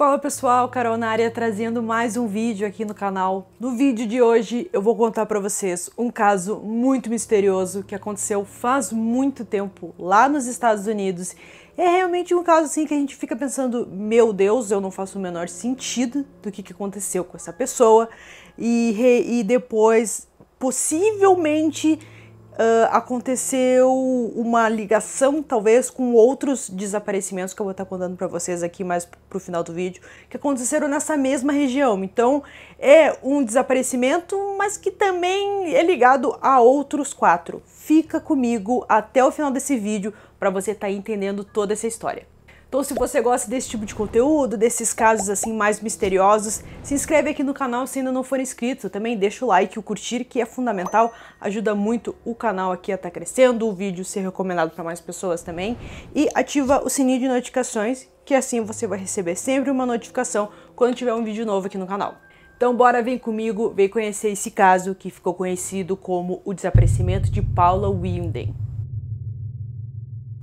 Fala pessoal, Carol na área trazendo mais um vídeo aqui no canal. No vídeo de hoje eu vou contar para vocês um caso muito misterioso que aconteceu faz muito tempo lá nos Estados Unidos. É realmente um caso assim que a gente fica pensando, meu Deus, eu não faço o menor sentido do que, aconteceu com essa pessoa. E, e depois, possivelmente, uh, aconteceu uma ligação, talvez, com outros desaparecimentos que eu vou estar contando para vocês aqui mais para o final do vídeo, que aconteceram nessa mesma região. Então, é um desaparecimento, mas que também é ligado a outros quatro. Fica comigo até o final desse vídeo para você estar tá entendendo toda essa história. Então, se você gosta desse tipo de conteúdo, desses casos assim mais misteriosos, se inscreve aqui no canal se ainda não for inscrito. Também deixa o like, o curtir, que é fundamental, ajuda muito o canal aqui a estar tá crescendo, o vídeo ser recomendado para mais pessoas também. E ativa o sininho de notificações, que assim você vai receber sempre uma notificação quando tiver um vídeo novo aqui no canal. Então bora, vem comigo, vem conhecer esse caso que ficou conhecido como o desaparecimento de Paula Winden.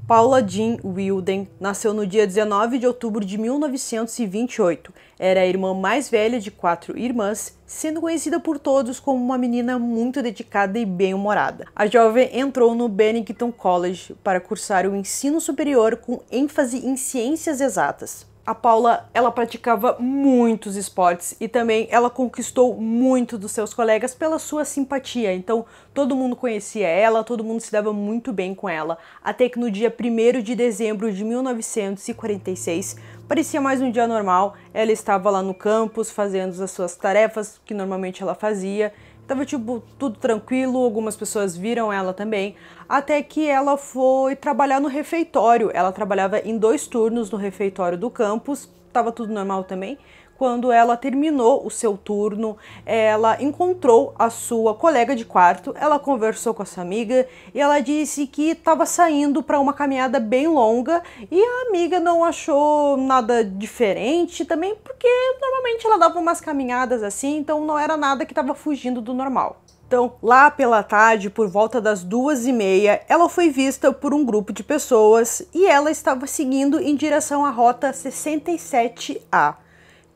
Paula Jean Wilden nasceu no dia 19 de outubro de 1928. Era a irmã mais velha de quatro irmãs, sendo conhecida por todos como uma menina muito dedicada e bem-humorada. A jovem entrou no Bennington College para cursar o ensino superior com ênfase em ciências exatas a Paula ela praticava muitos esportes e também ela conquistou muito dos seus colegas pela sua simpatia. Então todo mundo conhecia ela, todo mundo se dava muito bem com ela. Até que no dia 1 de dezembro de 1946, parecia mais um dia normal, ela estava lá no campus fazendo as suas tarefas que normalmente ela fazia Tava tipo tudo tranquilo, algumas pessoas viram ela também, até que ela foi trabalhar no refeitório. Ela trabalhava em dois turnos no refeitório do campus, tava tudo normal também, quando ela terminou o seu turno, ela encontrou a sua colega de quarto, ela conversou com essa amiga e ela disse que estava saindo para uma caminhada bem longa e a amiga não achou nada diferente também, porque normalmente ela dava umas caminhadas assim, então não era nada que estava fugindo do normal. Então, lá pela tarde, por volta das duas e meia, ela foi vista por um grupo de pessoas e ela estava seguindo em direção à rota 67A.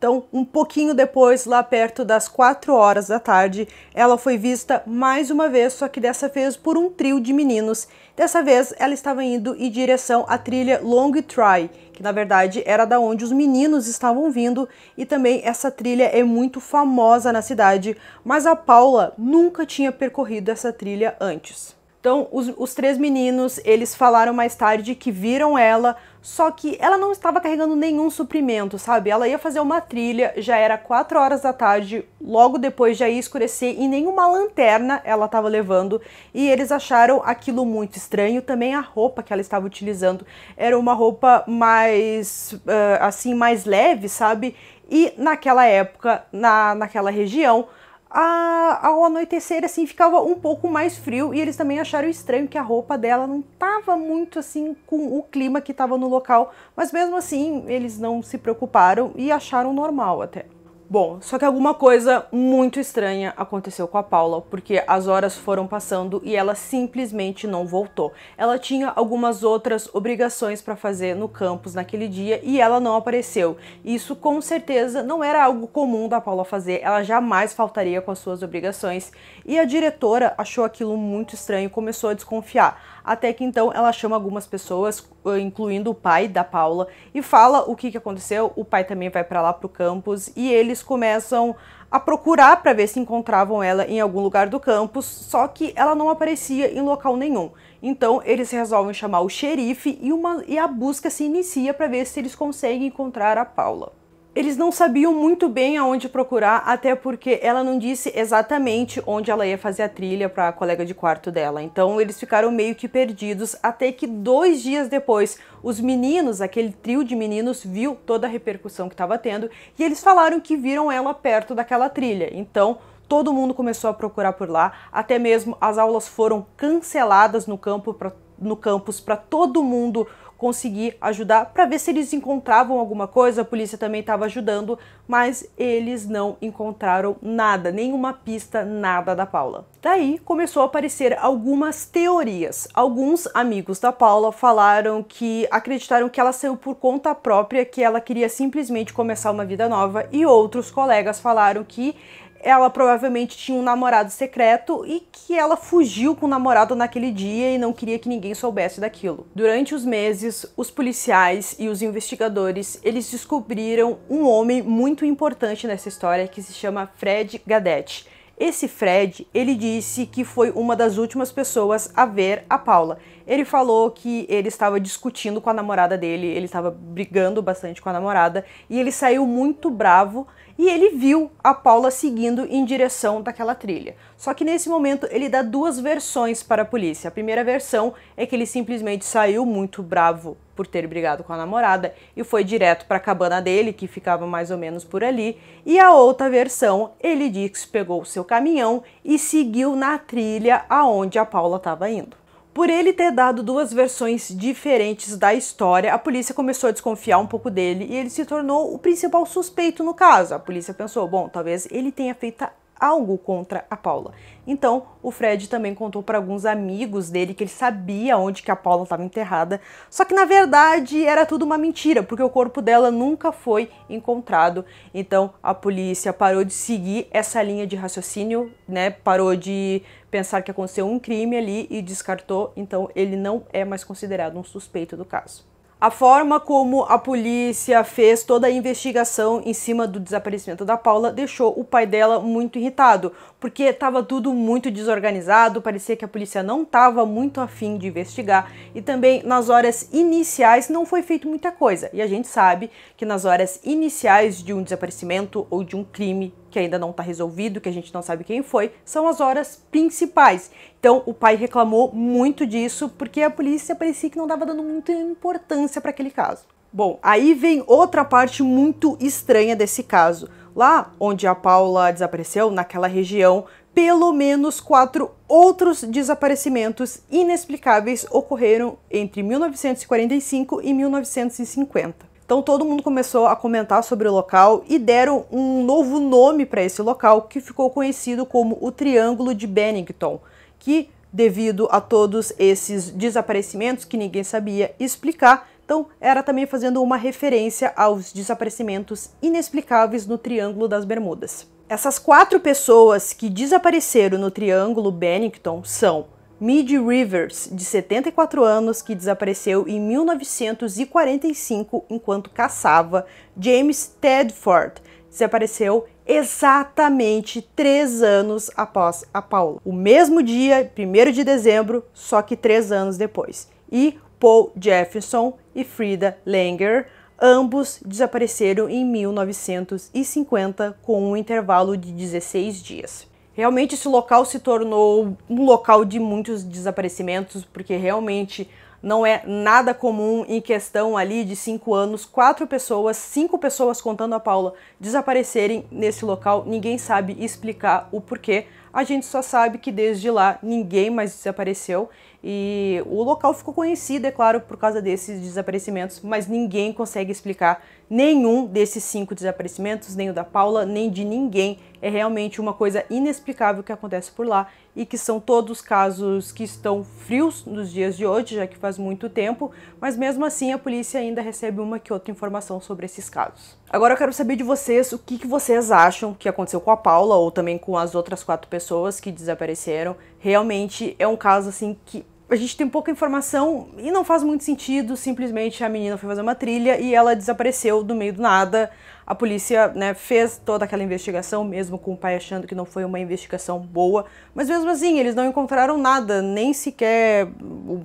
Então, um pouquinho depois, lá perto das 4 horas da tarde, ela foi vista mais uma vez, só que dessa vez por um trio de meninos. Dessa vez, ela estava indo em direção à trilha Long Try, que na verdade era da onde os meninos estavam vindo, e também essa trilha é muito famosa na cidade, mas a Paula nunca tinha percorrido essa trilha antes. Então, os, os, três meninos, eles falaram mais tarde que viram ela, só que ela não estava carregando nenhum suprimento, sabe? Ela ia fazer uma trilha, já era 4 horas da tarde, logo depois já ia escurecer e nenhuma lanterna ela estava levando. E eles acharam aquilo muito estranho, também a roupa que ela estava utilizando era uma roupa mais, eh, assim, mais leve, sabe? E naquela época, na, naquela região, a, ao anoitecer, assim, ficava um pouco mais frio e eles também acharam estranho que a roupa dela não tava muito assim com o clima que estava no local, mas mesmo assim eles não se preocuparam e acharam normal até. Bom, só que alguma coisa muito estranha aconteceu com a Paula, porque as horas foram passando e ela simplesmente não voltou. Ela tinha algumas outras obrigações para fazer no campus naquele dia e ela não apareceu. Isso com certeza não era algo comum da Paula fazer, ela jamais faltaria com as suas obrigações. E a diretora achou aquilo muito estranho e começou a desconfiar. Até que então ela chama algumas pessoas, incluindo o pai da Paula, e fala o que, que aconteceu. O pai também vai para lá para o campus e eles começam a procurar para ver se encontravam ela em algum lugar do campus, só que ela não aparecia em local nenhum. Então eles resolvem chamar o xerife e, uma, e a busca se inicia para ver se eles conseguem encontrar a Paula. Eles não sabiam muito bem aonde procurar, até porque ela não disse exatamente onde ela ia fazer a trilha para a colega de quarto dela. Então eles ficaram meio que perdidos, até que dois dias depois, os meninos, aquele trio de meninos, viu toda a repercussão que estava tendo e eles falaram que viram ela perto daquela trilha. Então todo mundo começou a procurar por lá, até mesmo as aulas foram canceladas no campo para no campus para todo mundo conseguir ajudar para ver se eles encontravam alguma coisa. A polícia também estava ajudando, mas eles não encontraram nada, nenhuma pista, nada da Paula. Daí começou a aparecer algumas teorias. Alguns amigos da Paula falaram que acreditaram que ela saiu por conta própria, que ela queria simplesmente começar uma vida nova, e outros colegas falaram que ela provavelmente tinha um namorado secreto e que ela fugiu com o namorado naquele dia e não queria que ninguém soubesse daquilo. Durante os meses, os policiais e os investigadores, eles descobriram um homem muito importante nessa história que se chama Fred Gadetti. Esse Fred, ele disse que foi uma das últimas pessoas a ver a Paula. Ele falou que ele estava discutindo com a namorada dele, ele estava brigando bastante com a namorada e ele saiu muito bravo e ele viu a Paula seguindo em direção daquela trilha. Só que nesse momento ele dá duas versões para a polícia. A primeira versão é que ele simplesmente saiu muito bravo por ter brigado com a namorada e foi direto para a cabana dele, que ficava mais ou menos por ali. E a outra versão, ele diz que pegou o seu caminhão e seguiu na trilha aonde a Paula estava indo. Por ele ter dado duas versões diferentes da história, a polícia começou a desconfiar um pouco dele e ele se tornou o principal suspeito no caso. A polícia pensou, bom, talvez ele tenha feito algo contra a Paula. Então, o Fred também contou para alguns amigos dele que ele sabia onde que a Paula estava enterrada, só que na verdade era tudo uma mentira, porque o corpo dela nunca foi encontrado. Então, a polícia parou de seguir essa linha de raciocínio, né? Parou de pensar que aconteceu um crime ali e descartou, então ele não é mais considerado um suspeito do caso. A forma como a polícia fez toda a investigação em cima do desaparecimento da Paula deixou o pai dela muito irritado, porque estava tudo muito desorganizado, parecia que a polícia não estava muito afim de investigar e também nas horas iniciais não foi feito muita coisa. E a gente sabe que nas horas iniciais de um desaparecimento ou de um crime que ainda não está resolvido, que a gente não sabe quem foi, são as horas principais. Então o pai reclamou muito disso porque a polícia parecia que não estava dando muita importância para aquele caso. Bom, aí vem outra parte muito estranha desse caso. Lá onde a Paula desapareceu, naquela região, pelo menos quatro outros desaparecimentos inexplicáveis ocorreram entre 1945 e 1950. Então todo mundo começou a comentar sobre o local e deram um novo nome para esse local que ficou conhecido como o Triângulo de Bennington, que devido a todos esses desaparecimentos que ninguém sabia explicar, então era também fazendo uma referência aos desaparecimentos inexplicáveis no Triângulo das Bermudas. Essas quatro pessoas que desapareceram no Triângulo Bennington são Midge Rivers, de 74 anos, que desapareceu em 1945 enquanto caçava James Tedford, desapareceu exatamente três anos após a Paula. O mesmo dia, 1 de dezembro, só que três anos depois. E Paul Jefferson e Frida Langer, ambos desapareceram em 1950 com um intervalo de 16 dias. Realmente esse local se tornou um local de muitos desaparecimentos, porque realmente não é nada comum em questão ali de cinco anos, quatro pessoas, cinco pessoas contando a Paula desaparecerem nesse local. Ninguém sabe explicar o porquê. A gente só sabe que desde lá ninguém mais desapareceu e o local ficou conhecido, é claro, por causa desses desaparecimentos, mas ninguém consegue explicar nenhum desses cinco desaparecimentos, nem o da Paula, nem de ninguém. É realmente uma coisa inexplicável que acontece por lá e que são todos casos que estão frios nos dias de hoje, já que faz muito tempo, mas mesmo assim a polícia ainda recebe uma que outra informação sobre esses casos. Agora eu quero saber de vocês o que, que vocês acham que aconteceu com a Paula ou também com as outras quatro pessoas que desapareceram. Realmente é um caso assim que a gente tem pouca informação e não faz muito sentido. Simplesmente a menina foi fazer uma trilha e ela desapareceu do meio do nada. A polícia né, fez toda aquela investigação, mesmo com o pai achando que não foi uma investigação boa. Mas mesmo assim, eles não encontraram nada, nem sequer um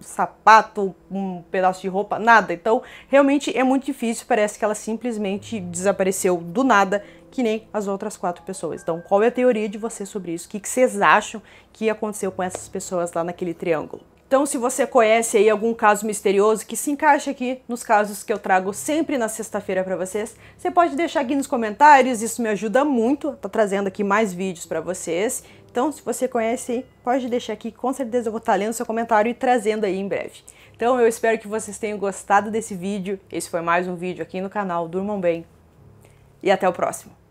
sapato, um pedaço de roupa, nada. Então, realmente é muito difícil. Parece que ela simplesmente desapareceu do nada que nem as outras quatro pessoas. Então, qual é a teoria de você sobre isso? O que, vocês acham que aconteceu com essas pessoas lá naquele triângulo? Então, se você conhece aí algum caso misterioso que se encaixa aqui nos casos que eu trago sempre na sexta-feira para vocês, você pode deixar aqui nos comentários, isso me ajuda muito, tô tá trazendo aqui mais vídeos para vocês. Então, se você conhece, pode deixar aqui, com certeza eu vou estar tá lendo seu comentário e trazendo aí em breve. Então, eu espero que vocês tenham gostado desse vídeo. Esse foi mais um vídeo aqui no canal Durmam Bem. E até o próximo.